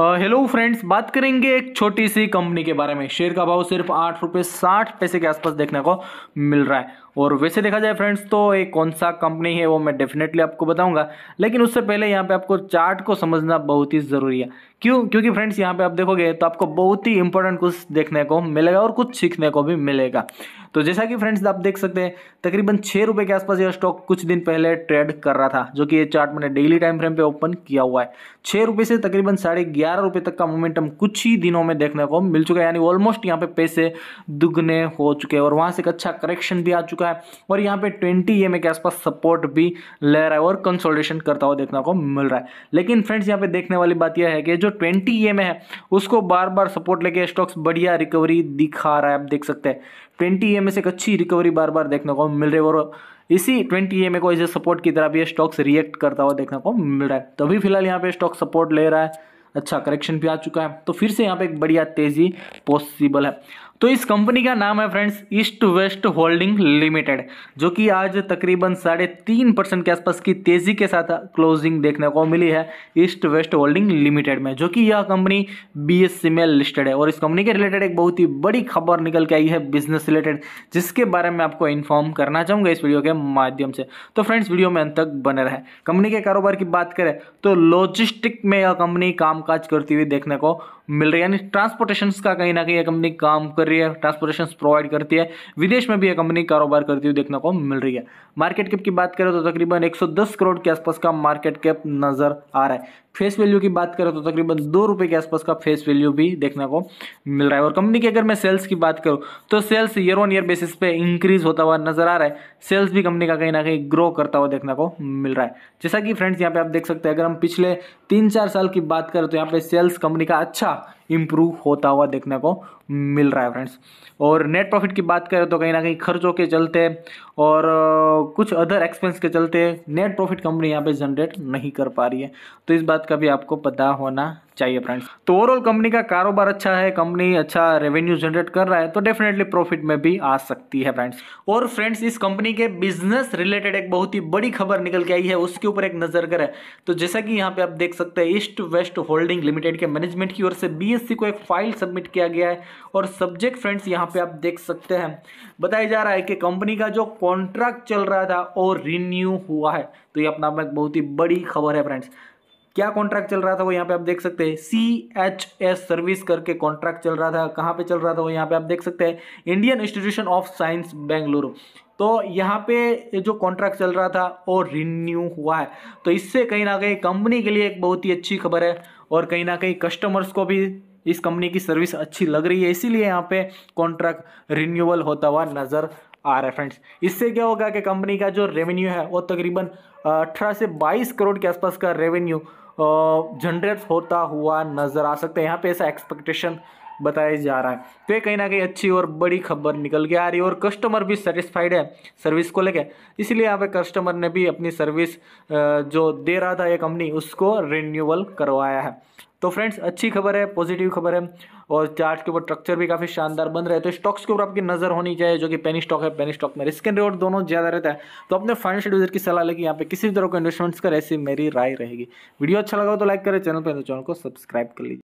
hello friends बात करेंगे एक छोटी सी कंपनी के बारे में शेयर का भाव सिर्फ आठ रुपये साठ पैसे के आसपास देखने को मिल रहा है और वैसे देखा जाए फ्रेंड्स तो ये कौन सा कंपनी है वो मैं डेफिनेटली आपको बताऊंगा लेकिन उससे पहले यहाँ पे आपको चार्ट को समझना बहुत ही ज़रूरी है क्यों क्योंकि फ्रेंड्स यहाँ पे आप देखोगे तो आपको बहुत ही इंपॉर्टेंट कुछ देखने को मिलेगा और कुछ सीखने को भी मिलेगा तो जैसा कि फ्रेंड्स आप देख सकते हैं तकरीबन छः रुपये के आसपास यह स्टॉक कुछ दिन पहले ट्रेड कर रहा था जो कि ये चार्ट मैंने डेली टाइम फ्रेम पर ओपन किया हुआ है छः से तकरीबन साढ़े ग्यारह रुपये तक का मोमेंटम कुछ ही दिनों में देखने को मिल चुका है यानी ऑलमोस्ट यहाँ पे पैसे दुगने हो चुके हैं और वहाँ से एक अच्छा करेक्शन भी आ चुका है और यहाँ पे ट्वेंटी एम के आसपास सपोर्ट भी ले रहा है और कंसोल्टेशन करता हुआ देखने को मिल रहा है लेकिन फ्रेंड्स यहाँ पे देखने वाली बात यह है कि जो ट्वेंटी ई है उसको बार बार सपोर्ट लेके स्टॉक्स बढ़िया रिकवरी दिखा रहा है आप देख सकते हैं ट्वेंटी ई से एक अच्छी रिकवरी बार बार देखने को मिल रही है और इसी ट्वेंटी ई को इसे सपोर्ट की तरह भी स्टॉक्स रिएक्ट करता हुआ देखने को मिल रहा है तभी तो फिलहाल यहाँ पे स्टॉक सपोर्ट ले रहा है अच्छा करेक्शन भी आ चुका है तो फिर से यहाँ पे एक बढ़िया तेज़ी पॉसिबल है तो इस कंपनी का नाम है friends East West Holding Limited जो कि आज तकरीबन साढ़े तीन परसेंट के आसपास की तेज़ी के साथ क्लोजिंग देखने को मिली है ईस्ट वेस्ट होल्डिंग लिमिटेड में जो कि यह कंपनी बीएससी में लिस्टेड है और इस कंपनी के रिलेटेड एक बहुत ही बड़ी खबर निकल के आई है बिजनेस रिलेटेड जिसके बारे में आपको इन्फॉर्म करना चाहूँगा इस वीडियो के माध्यम से तो फ्रेंड्स वीडियो में अंत तक बने रहे कंपनी के कारोबार की बात करें तो लॉजिस्टिक में यह कंपनी काम कामकाज करती हुई देखने को मिल रही है यानी ट्रांसपोर्टेशन का कहीं ना कहीं ये कंपनी काम कर रही है ट्रांसपोर्टेशन प्रोवाइड करती है विदेश में भी ये कंपनी कारोबार करती हुई देखने को मिल रही है मार्केट कैप की बात करें तो तकरीबन 110 करोड़ के आसपास का मार्केट कैप नजर आ रहा है फेस वैल्यू की बात करें तो तकरीबन दो रुपये के आसपास का फेस वैल्यू भी देखने को मिल रहा है और कंपनी की अगर मैं सेल्स की बात करूँ तो sales year on year basis पे इंक्रीज होता हुआ नजर आ रहा है सेल्स भी कंपनी का कहीं ना कहीं ग्रो करता हुआ देखने को मिल रहा है जैसा कि फ्रेंड्स यहाँ पे आप देख सकते हैं अगर हम पिछले तीन चार साल की बात करें तो यहाँ पे सेल्स कंपनी का अच्छा इम्प्रूव होता हुआ देखने को मिल रहा है फ्रेंड्स और नेट प्रॉफिट की बात करें तो कहीं ना कहीं खर्चों के चलते और कुछ अदर एक्सपेंस के चलते नेट प्रॉफिट कंपनी यहाँ पे जनरेट नहीं कर पा रही है तो इस बात का भी आपको पता होना चाहिए फ्रेंड्स तो ओवरऑल कंपनी का कारोबार अच्छा है कंपनी अच्छा रेवेन्यू जनरेट कर रहा है तो डेफिनेटली प्रॉफिट में भी आ सकती है फ्रेंड्स और फ्रेंड्स इस कंपनी के बिजनेस रिलेटेड एक बहुत ही बड़ी खबर निकल के आई है उसके ऊपर एक नजर करें तो जैसा कि यहाँ पे आप देख सकते हैं ईस्ट वेस्ट होल्डिंग लिमिटेड के मैनेजमेंट की ओर से बी को एक फाइल सबमिट किया गया है और सब्जेक्ट फ्रेंड्स यहाँ पे आप देख सकते हैं बताया जा रहा है कि कंपनी का जो कॉन्ट्रैक्ट चल रहा था वो रिन्यू हुआ है तो ये अपना एक बहुत ही बड़ी खबर है फ्रेंड्स क्या कॉन्ट्रैक्ट चल रहा था वो यहाँ पे आप देख सकते हैं सी एच एस सर्विस करके कॉन्ट्रैक्ट चल रहा था कहाँ पे चल रहा था वो यहाँ पे आप देख सकते हैं Indian Institution of Science Bengaluru तो यहाँ पे जो कॉन्ट्रैक्ट चल रहा था वो रिन्यू हुआ है तो इससे कहीं ना कहीं कंपनी के लिए एक बहुत ही अच्छी खबर है और कहीं ना कहीं कस्टमर्स को भी इस कंपनी की सर्विस अच्छी लग रही है इसीलिए यहाँ पे कॉन्ट्रैक्ट रिन्यूअल होता हुआ नज़र आ रहा है फ्रेंड्स इससे क्या होगा कि कंपनी का जो रेवेन्यू है वो तकरीबन अठारह से बाईस करोड़ के आसपास का रेवेन्यू जनरेट होता हुआ नज़र आ सकता है यहाँ पे ऐसा एक्सपेक्टेशन बताया जा रहा है तो ये कहीं ना कहीं अच्छी और बड़ी खबर निकल के आ रही है और कस्टमर भी सेटिस्फाइड है सर्विस को लेकर इसलिए यहाँ पे कस्टमर ने भी अपनी सर्विस जो दे रहा था ये कंपनी उसको रिन्यूअल करवाया है तो फ्रेंड्स अच्छी खबर है पॉजिटिव खबर है और चार्ट के ऊपर स्ट्रक्चर भी काफ़ी शानदार बन रहा है तो स्टॉक्स के ऊपर आपकी नज़र होनी चाहिए जो कि पेनी स्टॉक है पेनी स्टॉक में रिस्क एंड रिवॉर्ड दोनों ज़्यादा रहता है तो अपने फाइनेंशियल एडवाइजर की सलाह लेगी यहाँ पे किसी भी तरह का इन्वेस्टमेंट्स कर ऐसी मेरी राय रहेगी वीडियो अच्छा लगा तो लाइक करें चैनल पर चैनल को सब्सक्राइब कर लीजिए